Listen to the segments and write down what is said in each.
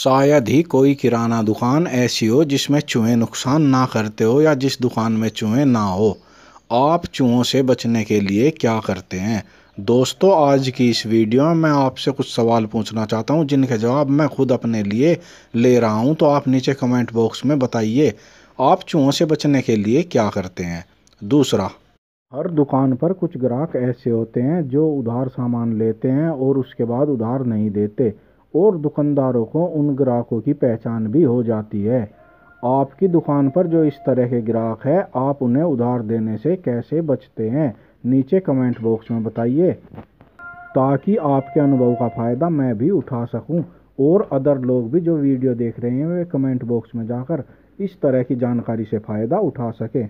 शायद ही कोई किराना दुकान ऐसी हो जिसमें चूहे नुकसान ना करते हो या जिस दुकान में चूहे ना हो आप चूहों से बचने के लिए क्या करते हैं दोस्तों आज की इस वीडियो में मैं आपसे कुछ सवाल पूछना चाहता हूं जिनके जवाब मैं खुद अपने लिए ले रहा हूं तो आप नीचे कमेंट बॉक्स में बताइए आप चूहों से बचने के लिए क्या करते हैं दूसरा हर दुकान पर कुछ ग्राहक ऐसे होते हैं जो उधार सामान लेते हैं और उसके बाद उधार नहीं देते और दुकानदारों को उन ग्राहकों की पहचान भी हो जाती है आपकी दुकान पर जो इस तरह के ग्राहक है आप उन्हें उधार देने से कैसे बचते हैं नीचे कमेंट बॉक्स में बताइए ताकि आपके अनुभव का फ़ायदा मैं भी उठा सकूं और अदर लोग भी जो वीडियो देख रहे हैं वे कमेंट बॉक्स में जाकर इस तरह की जानकारी से फ़ायदा उठा सकें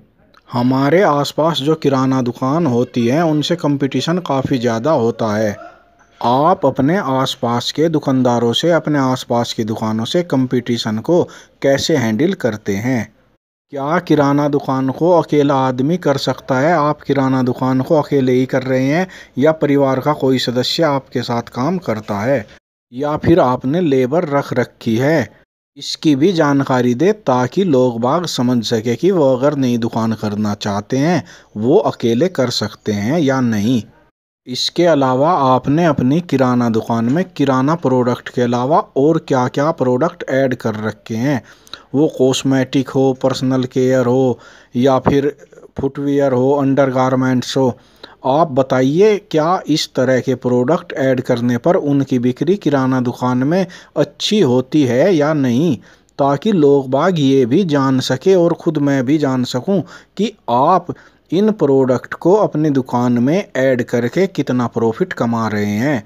हमारे आसपास जो किराना दुकान होती है उनसे कंपटीशन काफ़ी ज़्यादा होता है आप अपने आसपास के दुकानदारों से अपने आसपास की दुकानों से कंपटीशन को कैसे हैंडल करते हैं क्या किराना दुकान को अकेला आदमी कर सकता है आप किराना दुकान को अकेले ही कर रहे हैं या परिवार का कोई सदस्य आपके साथ काम करता है या फिर आपने लेबर रख रखी है इसकी भी जानकारी दे ताकि लोग बाग समझ सके कि वो अगर नई दुकान करना चाहते हैं वो अकेले कर सकते हैं या नहीं इसके अलावा आपने अपनी किराना दुकान में किराना प्रोडक्ट के अलावा और क्या क्या प्रोडक्ट ऐड कर रखे हैं वो कॉस्मेटिक हो पर्सनल केयर हो या फिर फुटवेयर हो अंडर गारमेंट्स हो आप बताइए क्या इस तरह के प्रोडक्ट ऐड करने पर उनकी बिक्री किराना दुकान में अच्छी होती है या नहीं ताकि लोग बाग ये भी जान सके और ख़ुद मैं भी जान सकूं कि आप इन प्रोडक्ट को अपनी दुकान में ऐड करके कितना प्रॉफिट कमा रहे हैं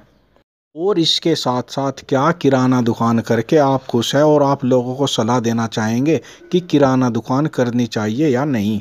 और इसके साथ साथ क्या किराना दुकान करके आप खुश हैं और आप लोगों को सलाह देना चाहेंगे कि किराना दुकान करनी चाहिए या नहीं